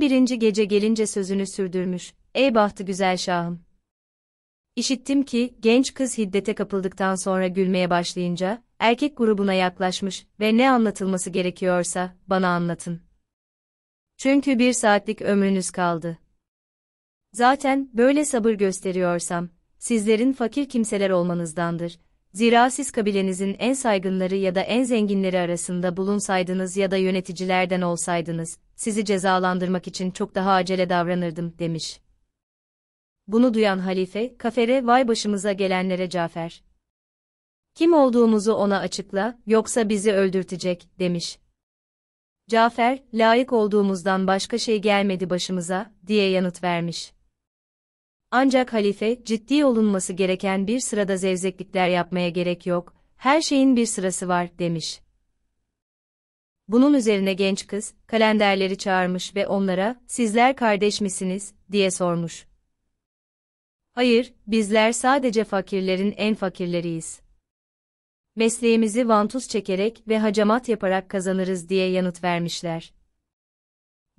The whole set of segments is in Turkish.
On birinci gece gelince sözünü sürdürmüş, ey bahtı güzel şahım. İşittim ki, genç kız hiddete kapıldıktan sonra gülmeye başlayınca, erkek grubuna yaklaşmış ve ne anlatılması gerekiyorsa, bana anlatın. Çünkü bir saatlik ömrünüz kaldı. Zaten, böyle sabır gösteriyorsam, sizlerin fakir kimseler olmanızdandır, Zira siz kabilenizin en saygınları ya da en zenginleri arasında bulunsaydınız ya da yöneticilerden olsaydınız, sizi cezalandırmak için çok daha acele davranırdım, demiş. Bunu duyan halife, kafere vay başımıza gelenlere Cafer. Kim olduğumuzu ona açıkla, yoksa bizi öldürtecek, demiş. Cafer, layık olduğumuzdan başka şey gelmedi başımıza, diye yanıt vermiş. Ancak halife, ciddi olunması gereken bir sırada zevzeklikler yapmaya gerek yok, her şeyin bir sırası var, demiş. Bunun üzerine genç kız, kalenderleri çağırmış ve onlara, sizler kardeş misiniz, diye sormuş. Hayır, bizler sadece fakirlerin en fakirleriyiz. Mesleğimizi vantuz çekerek ve hacamat yaparak kazanırız diye yanıt vermişler.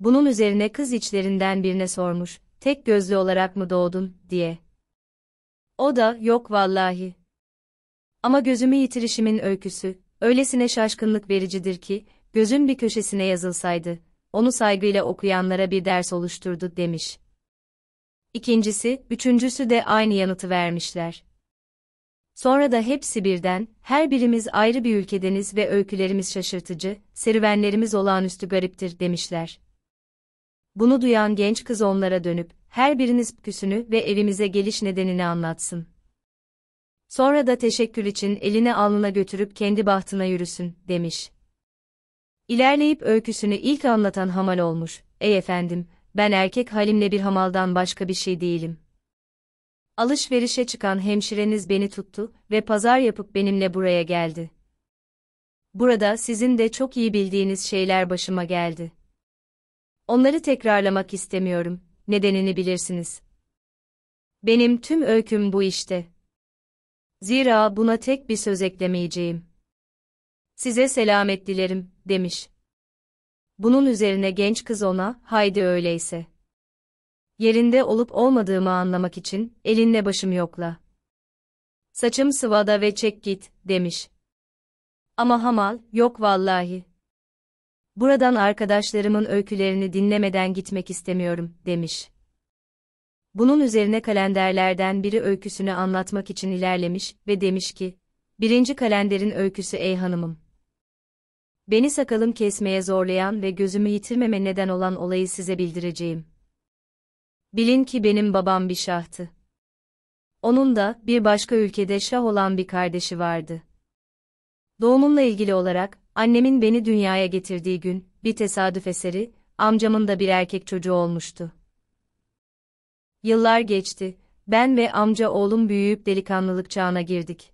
Bunun üzerine kız içlerinden birine sormuş, tek gözlü olarak mı doğdun, diye. O da, yok vallahi. Ama gözümü yitirişimin öyküsü, öylesine şaşkınlık vericidir ki, gözün bir köşesine yazılsaydı, onu saygıyla okuyanlara bir ders oluşturdu, demiş. İkincisi, üçüncüsü de aynı yanıtı vermişler. Sonra da hepsi birden, her birimiz ayrı bir ülkedeniz ve öykülerimiz şaşırtıcı, serüvenlerimiz olağanüstü gariptir demişler. Bunu duyan genç kız onlara dönüp, her biriniz küsünü ve evimize geliş nedenini anlatsın. Sonra da teşekkür için elini alnına götürüp kendi bahtına yürüsün, demiş. İlerleyip öyküsünü ilk anlatan hamal olmuş, ey efendim, ben erkek halimle bir hamaldan başka bir şey değilim. Alışverişe çıkan hemşireniz beni tuttu ve pazar yapıp benimle buraya geldi. Burada sizin de çok iyi bildiğiniz şeyler başıma geldi. Onları tekrarlamak istemiyorum, nedenini bilirsiniz. Benim tüm öyküm bu işte. Zira buna tek bir söz eklemeyeceğim. Size selamet dilerim, demiş. Bunun üzerine genç kız ona, haydi öyleyse. Yerinde olup olmadığımı anlamak için, elinle başım yokla. Saçım sıvada ve çek git, demiş. Ama hamal, yok vallahi, Buradan arkadaşlarımın öykülerini dinlemeden gitmek istemiyorum, demiş. Bunun üzerine kalenderlerden biri öyküsünü anlatmak için ilerlemiş ve demiş ki, birinci kalenderin öyküsü ey hanımım. Beni sakalım kesmeye zorlayan ve gözümü yitirmeme neden olan olayı size bildireceğim. Bilin ki benim babam bir şahtı. Onun da bir başka ülkede şah olan bir kardeşi vardı. Doğumumla ilgili olarak Annemin beni dünyaya getirdiği gün, bir tesadüf eseri, amcamın da bir erkek çocuğu olmuştu. Yıllar geçti, ben ve amca oğlum büyüyüp delikanlılık çağına girdik.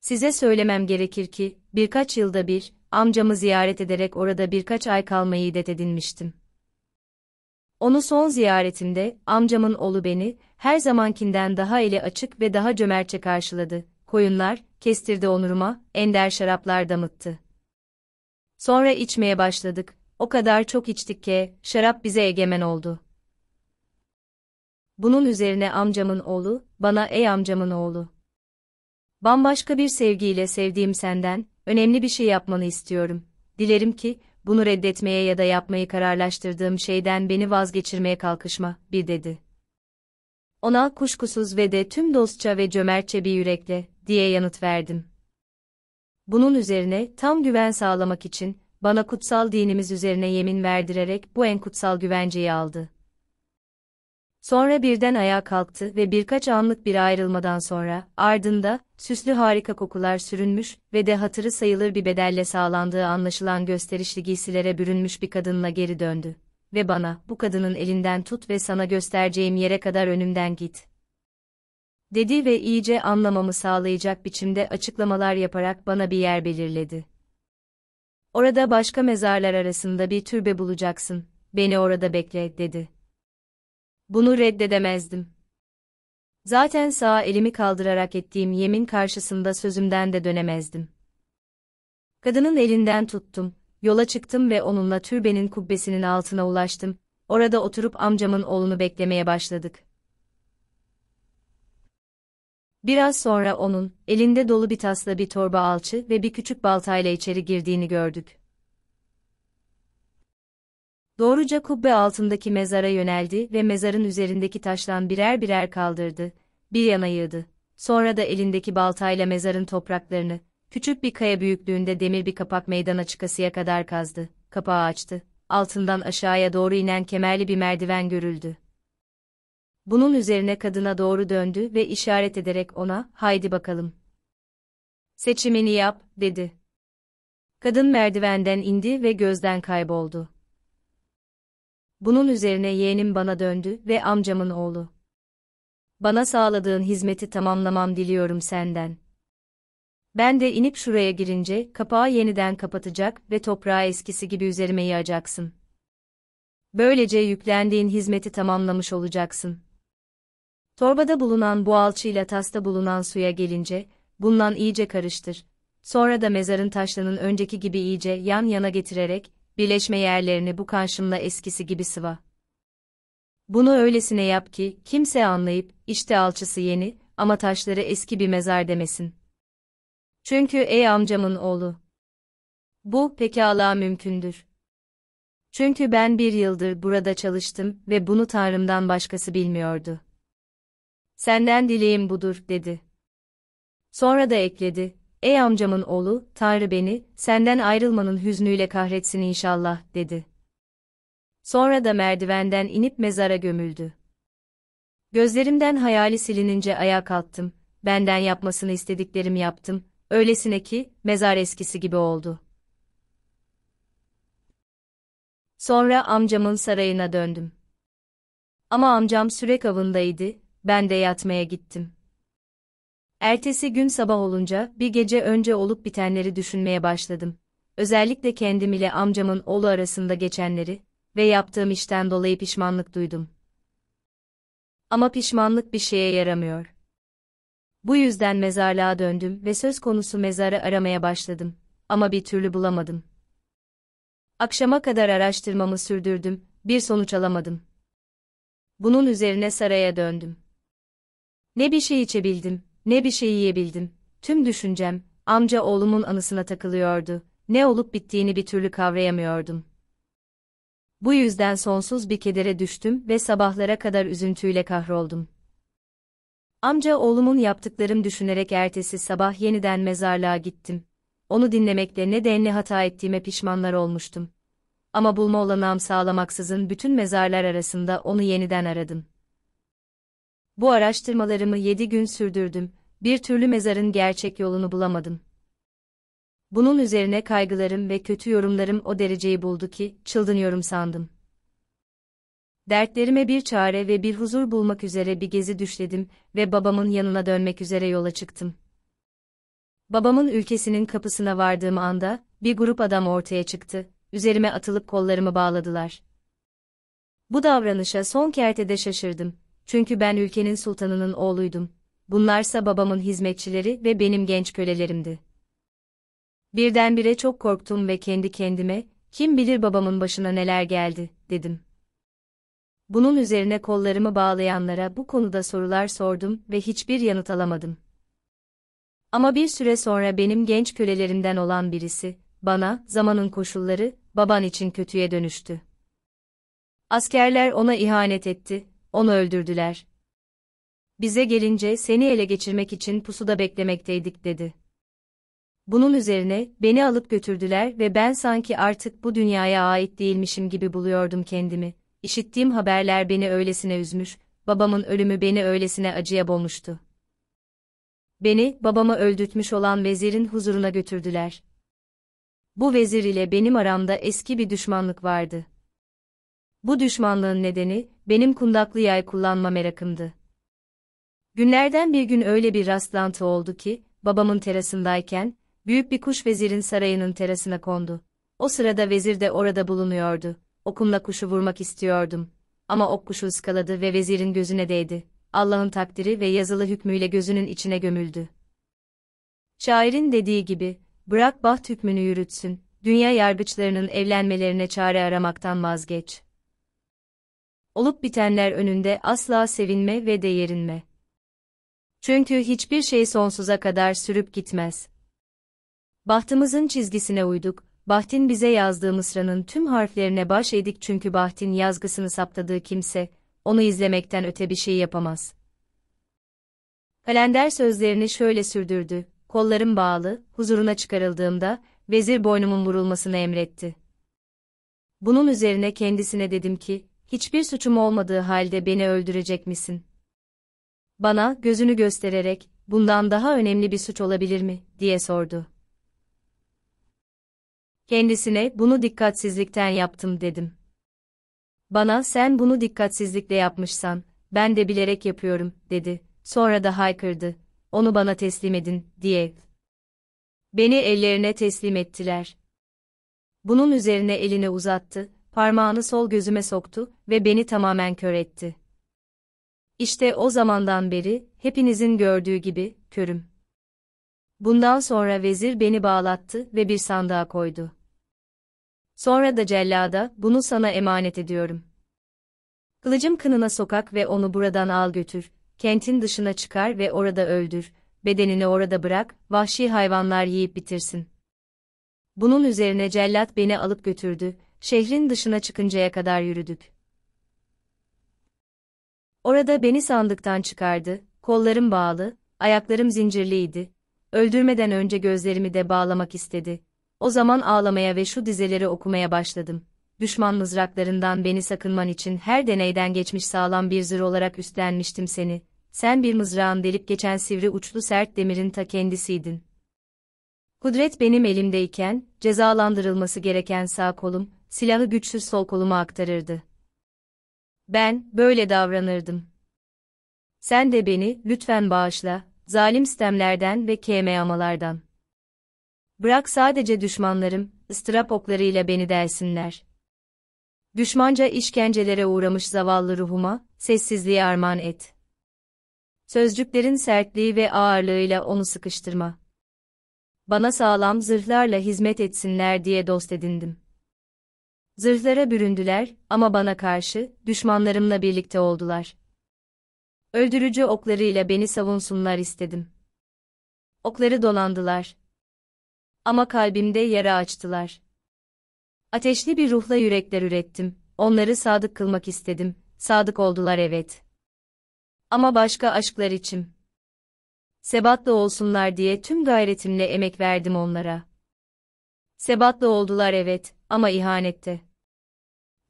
Size söylemem gerekir ki, birkaç yılda bir, amcamı ziyaret ederek orada birkaç ay kalmayı idet edinmiştim. Onu son ziyaretimde, amcamın oğlu beni, her zamankinden daha ele açık ve daha cömertçe karşıladı, koyunlar, kestirdi onuruma, ender şaraplar damıttı. Sonra içmeye başladık, o kadar çok içtik ki, şarap bize egemen oldu. Bunun üzerine amcamın oğlu, bana ey amcamın oğlu. Bambaşka bir sevgiyle sevdiğim senden, önemli bir şey yapmanı istiyorum. Dilerim ki, bunu reddetmeye ya da yapmayı kararlaştırdığım şeyden beni vazgeçirmeye kalkışma, bir dedi ona kuşkusuz ve de tüm dostça ve cömertçe bir yürekle, diye yanıt verdim. Bunun üzerine tam güven sağlamak için, bana kutsal dinimiz üzerine yemin verdirerek bu en kutsal güvenceyi aldı. Sonra birden ayağa kalktı ve birkaç anlık bir ayrılmadan sonra, ardında, süslü harika kokular sürünmüş ve de hatırı sayılır bir bedelle sağlandığı anlaşılan gösterişli giysilere bürünmüş bir kadınla geri döndü ve bana, bu kadının elinden tut ve sana göstereceğim yere kadar önümden git. Dedi ve iyice anlamamı sağlayacak biçimde açıklamalar yaparak bana bir yer belirledi. Orada başka mezarlar arasında bir türbe bulacaksın, beni orada bekle, dedi. Bunu reddedemezdim. Zaten sağa elimi kaldırarak ettiğim yemin karşısında sözümden de dönemezdim. Kadının elinden tuttum yola çıktım ve onunla türbenin kubbesinin altına ulaştım, orada oturup amcamın oğlunu beklemeye başladık. Biraz sonra onun, elinde dolu bir tasla bir torba alçı ve bir küçük baltayla içeri girdiğini gördük. Doğruca kubbe altındaki mezara yöneldi ve mezarın üzerindeki taştan birer birer kaldırdı, bir yana yığdı. Sonra da elindeki baltayla mezarın topraklarını, Küçük bir kaya büyüklüğünde demir bir kapak meydana çıkasıya kadar kazdı, kapağı açtı, altından aşağıya doğru inen kemerli bir merdiven görüldü. Bunun üzerine kadına doğru döndü ve işaret ederek ona, haydi bakalım. Seçimini yap, dedi. Kadın merdivenden indi ve gözden kayboldu. Bunun üzerine yeğenim bana döndü ve amcamın oğlu. Bana sağladığın hizmeti tamamlamam diliyorum senden.'' Ben de inip şuraya girince kapağı yeniden kapatacak ve toprağa eskisi gibi üzerime yağacaksın. Böylece yüklendiğin hizmeti tamamlamış olacaksın. Torbada bulunan bu alçıyla tasta bulunan suya gelince, bundan iyice karıştır. Sonra da mezarın taşlarının önceki gibi iyice yan yana getirerek, birleşme yerlerini bu kanşımla eskisi gibi sıva. Bunu öylesine yap ki, kimse anlayıp, işte alçısı yeni, ama taşları eski bir mezar demesin. Çünkü ey amcamın oğlu. Bu pekala mümkündür. Çünkü ben bir yıldır burada çalıştım ve bunu Tanrım'dan başkası bilmiyordu. Senden dileğim budur, dedi. Sonra da ekledi, ey amcamın oğlu, Tanrı beni, senden ayrılmanın hüznüyle kahretsin inşallah, dedi. Sonra da merdivenden inip mezara gömüldü. Gözlerimden hayali silinince ayağa kalktım, benden yapmasını istediklerimi yaptım, Öylesine ki, mezar eskisi gibi oldu. Sonra amcamın sarayına döndüm. Ama amcam sürek avındaydı, ben de yatmaya gittim. Ertesi gün sabah olunca bir gece önce olup bitenleri düşünmeye başladım. Özellikle kendim ile amcamın oğlu arasında geçenleri ve yaptığım işten dolayı pişmanlık duydum. Ama pişmanlık bir şeye yaramıyor. Bu yüzden mezarlığa döndüm ve söz konusu mezarı aramaya başladım. Ama bir türlü bulamadım. Akşama kadar araştırmamı sürdürdüm, bir sonuç alamadım. Bunun üzerine saraya döndüm. Ne bir şey içebildim, ne bir şey yiyebildim. Tüm düşüncem, amca oğlumun anısına takılıyordu. Ne olup bittiğini bir türlü kavrayamıyordum. Bu yüzden sonsuz bir kedere düştüm ve sabahlara kadar üzüntüyle kahroldum. Amca oğlumun yaptıklarım düşünerek ertesi sabah yeniden mezarlığa gittim. Onu dinlemekle ne denli hata ettiğime pişmanlar olmuştum. Ama bulma olanağım sağlamaksızın bütün mezarlar arasında onu yeniden aradım. Bu araştırmalarımı yedi gün sürdürdüm, bir türlü mezarın gerçek yolunu bulamadım. Bunun üzerine kaygılarım ve kötü yorumlarım o dereceyi buldu ki, çıldınıyorum sandım. Dertlerime bir çare ve bir huzur bulmak üzere bir gezi düşledim ve babamın yanına dönmek üzere yola çıktım. Babamın ülkesinin kapısına vardığım anda, bir grup adam ortaya çıktı, üzerime atılıp kollarımı bağladılar. Bu davranışa son kertede şaşırdım, çünkü ben ülkenin sultanının oğluydum, bunlarsa babamın hizmetçileri ve benim genç kölelerimdi. Birdenbire çok korktum ve kendi kendime, kim bilir babamın başına neler geldi, dedim. Bunun üzerine kollarımı bağlayanlara bu konuda sorular sordum ve hiçbir yanıt alamadım. Ama bir süre sonra benim genç kölelerimden olan birisi, bana, zamanın koşulları, baban için kötüye dönüştü. Askerler ona ihanet etti, onu öldürdüler. Bize gelince seni ele geçirmek için pusuda beklemekteydik dedi. Bunun üzerine beni alıp götürdüler ve ben sanki artık bu dünyaya ait değilmişim gibi buluyordum kendimi. İşittiğim haberler beni öylesine üzmüş, babamın ölümü beni öylesine acıya boğmuştu. Beni, babamı öldürtmüş olan vezirin huzuruna götürdüler. Bu vezir ile benim aramda eski bir düşmanlık vardı. Bu düşmanlığın nedeni, benim kundaklı yay kullanma merakımdı. Günlerden bir gün öyle bir rastlantı oldu ki, babamın terasındayken, büyük bir kuş vezirin sarayının terasına kondu. O sırada vezir de orada bulunuyordu okumla kuşu vurmak istiyordum. Ama ok kuşu ıskaladı ve vezirin gözüne değdi. Allah'ın takdiri ve yazılı hükmüyle gözünün içine gömüldü. Şairin dediği gibi, bırak baht hükmünü yürütsün, dünya yargıçlarının evlenmelerine çare aramaktan vazgeç. Olup bitenler önünde asla sevinme ve değerinme. Çünkü hiçbir şey sonsuza kadar sürüp gitmez. Bahtımızın çizgisine uyduk, Bahtin bize yazdığı mısranın tüm harflerine baş edik çünkü Bahtin yazgısını saptadığı kimse, onu izlemekten öte bir şey yapamaz. Kalender sözlerini şöyle sürdürdü, kollarım bağlı, huzuruna çıkarıldığımda, vezir boynumun vurulmasını emretti. Bunun üzerine kendisine dedim ki, hiçbir suçum olmadığı halde beni öldürecek misin? Bana, gözünü göstererek, bundan daha önemli bir suç olabilir mi, diye sordu. Kendisine bunu dikkatsizlikten yaptım dedim. Bana sen bunu dikkatsizlikle yapmışsan, ben de bilerek yapıyorum, dedi. Sonra da haykırdı, onu bana teslim edin, diye. Beni ellerine teslim ettiler. Bunun üzerine elini uzattı, parmağını sol gözüme soktu ve beni tamamen kör etti. İşte o zamandan beri, hepinizin gördüğü gibi, körüm. Bundan sonra vezir beni bağlattı ve bir sandığa koydu. Sonra da cellada, bunu sana emanet ediyorum. Kılıcım kınına sokak ve onu buradan al götür, kentin dışına çıkar ve orada öldür, bedenini orada bırak, vahşi hayvanlar yiyip bitirsin. Bunun üzerine cellat beni alıp götürdü, şehrin dışına çıkıncaya kadar yürüdük. Orada beni sandıktan çıkardı, kollarım bağlı, ayaklarım zincirliydi, öldürmeden önce gözlerimi de bağlamak istedi, o zaman ağlamaya ve şu dizeleri okumaya başladım. Düşman mızraklarından beni sakınman için her deneyden geçmiş sağlam bir zırh olarak üstlenmiştim seni. Sen bir mızrağın delip geçen sivri uçlu sert demirin ta kendisiydin. Kudret benim elimdeyken, cezalandırılması gereken sağ kolum, silahı güçsüz sol koluma aktarırdı. Ben, böyle davranırdım. Sen de beni, lütfen bağışla, zalim sistemlerden ve KMA'malardan. Bırak sadece düşmanlarım, ıstırap oklarıyla beni delsinler. Düşmanca işkencelere uğramış zavallı ruhuma, sessizliği armağan et. Sözcüklerin sertliği ve ağırlığıyla onu sıkıştırma. Bana sağlam zırhlarla hizmet etsinler diye dost edindim. Zırhlara büründüler ama bana karşı düşmanlarımla birlikte oldular. Öldürücü oklarıyla beni savunsunlar istedim. Okları dolandılar, ama kalbimde yara açtılar. Ateşli bir ruhla yürekler ürettim, onları sadık kılmak istedim, sadık oldular evet. Ama başka aşklar için. Sebatlı olsunlar diye tüm gayretimle emek verdim onlara. Sebatlı oldular evet, ama ihanette.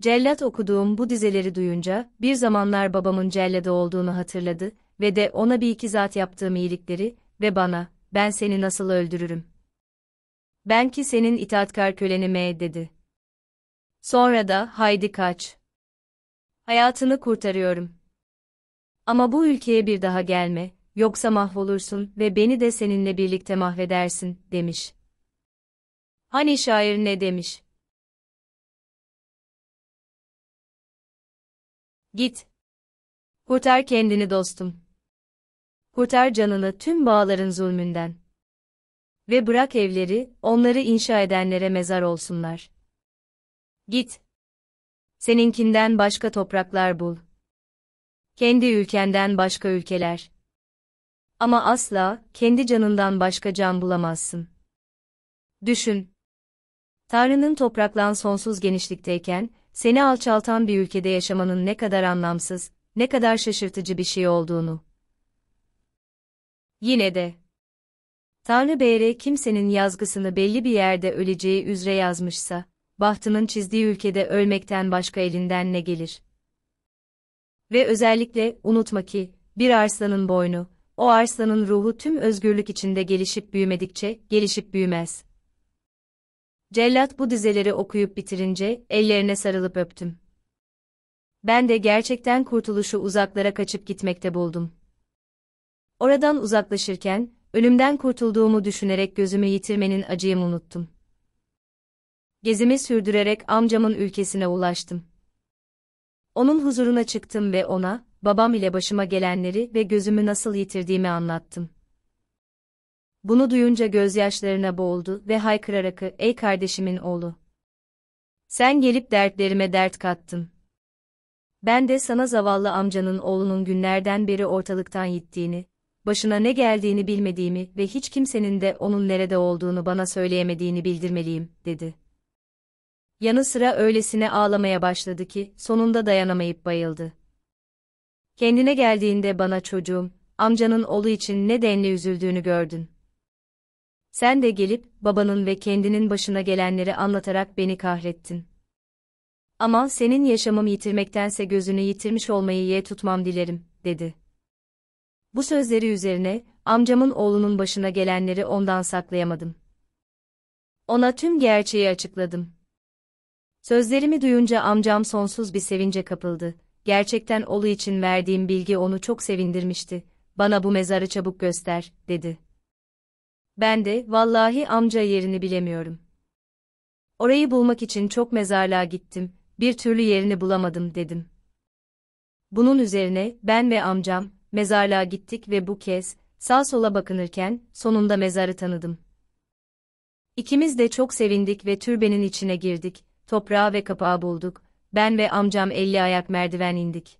Cellat okuduğum bu dizeleri duyunca, bir zamanlar babamın celladı olduğunu hatırladı ve de ona bir iki zat yaptığım iyilikleri ve bana, ben seni nasıl öldürürüm ben ki senin itaatkar kölenime dedi. Sonra da haydi kaç. Hayatını kurtarıyorum. Ama bu ülkeye bir daha gelme, yoksa mahvolursun ve beni de seninle birlikte mahvedersin, demiş. Hani şair ne demiş? Git. Kurtar kendini dostum. Kurtar canını tüm bağların zulmünden. Ve bırak evleri, onları inşa edenlere mezar olsunlar. Git. Seninkinden başka topraklar bul. Kendi ülkenden başka ülkeler. Ama asla, kendi canından başka can bulamazsın. Düşün. Tanrı'nın topraklan sonsuz genişlikteyken, seni alçaltan bir ülkede yaşamanın ne kadar anlamsız, ne kadar şaşırtıcı bir şey olduğunu. Yine de Tanrı BR kimsenin yazgısını belli bir yerde öleceği üzere yazmışsa, bahtının çizdiği ülkede ölmekten başka elinden ne gelir? Ve özellikle unutma ki, bir arslanın boynu, o arslanın ruhu tüm özgürlük içinde gelişip büyümedikçe gelişip büyümez. Cellat bu dizeleri okuyup bitirince ellerine sarılıp öptüm. Ben de gerçekten kurtuluşu uzaklara kaçıp gitmekte buldum. Oradan uzaklaşırken ölümden kurtulduğumu düşünerek gözümü yitirmenin acıyım unuttum. Gezimi sürdürerek amcamın ülkesine ulaştım. Onun huzuruna çıktım ve ona, babam ile başıma gelenleri ve gözümü nasıl yitirdiğimi anlattım. Bunu duyunca gözyaşlarına boğuldu ve haykırarak ''Ey kardeşimin oğlu! Sen gelip dertlerime dert kattın. Ben de sana zavallı amcanın oğlunun günlerden beri ortalıktan gittiğini, başına ne geldiğini bilmediğimi ve hiç kimsenin de onun nerede olduğunu bana söyleyemediğini bildirmeliyim, dedi. Yanı sıra öylesine ağlamaya başladı ki, sonunda dayanamayıp bayıldı. Kendine geldiğinde bana çocuğum, amcanın oğlu için ne denli üzüldüğünü gördün. Sen de gelip, babanın ve kendinin başına gelenleri anlatarak beni kahrettin. Ama senin yaşamımı yitirmektense gözünü yitirmiş olmayı ye tutmam dilerim, dedi. Bu sözleri üzerine, amcamın oğlunun başına gelenleri ondan saklayamadım. Ona tüm gerçeği açıkladım. Sözlerimi duyunca amcam sonsuz bir sevince kapıldı. Gerçekten oğlu için verdiğim bilgi onu çok sevindirmişti. Bana bu mezarı çabuk göster, dedi. Ben de, vallahi amca yerini bilemiyorum. Orayı bulmak için çok mezarlığa gittim, bir türlü yerini bulamadım, dedim. Bunun üzerine, ben ve amcam, mezarlığa gittik ve bu kez, sağ sola bakınırken, sonunda mezarı tanıdım. İkimiz de çok sevindik ve türbenin içine girdik, toprağı ve kapağı bulduk, ben ve amcam elli ayak merdiven indik.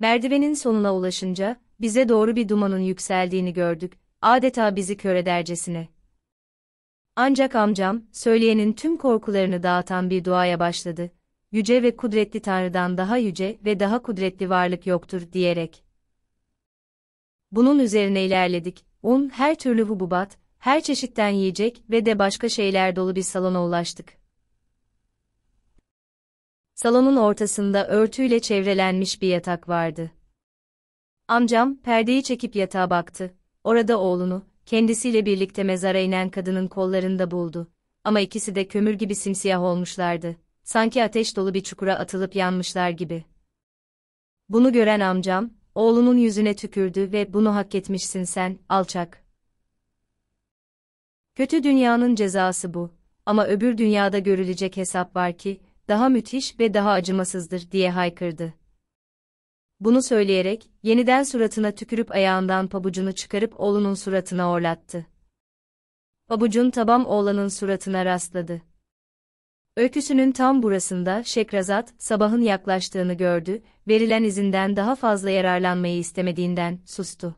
Merdivenin sonuna ulaşınca, bize doğru bir dumanın yükseldiğini gördük, adeta bizi kör edercesine. Ancak amcam, söyleyenin tüm korkularını dağıtan bir duaya başladı yüce ve kudretli Tanrı'dan daha yüce ve daha kudretli varlık yoktur diyerek. Bunun üzerine ilerledik, un, her türlü hububat, her çeşitten yiyecek ve de başka şeyler dolu bir salona ulaştık. Salonun ortasında örtüyle çevrelenmiş bir yatak vardı. Amcam, perdeyi çekip yatağa baktı. Orada oğlunu, kendisiyle birlikte mezara inen kadının kollarında buldu. Ama ikisi de kömür gibi simsiyah olmuşlardı sanki ateş dolu bir çukura atılıp yanmışlar gibi. Bunu gören amcam, oğlunun yüzüne tükürdü ve bunu hak etmişsin sen, alçak. Kötü dünyanın cezası bu, ama öbür dünyada görülecek hesap var ki, daha müthiş ve daha acımasızdır diye haykırdı. Bunu söyleyerek, yeniden suratına tükürüp ayağından pabucunu çıkarıp oğlunun suratına orlattı. Pabucun tabam oğlanın suratına rastladı. Öyküsünün tam burasında Şekrazat, sabahın yaklaştığını gördü, verilen izinden daha fazla yararlanmayı istemediğinden sustu.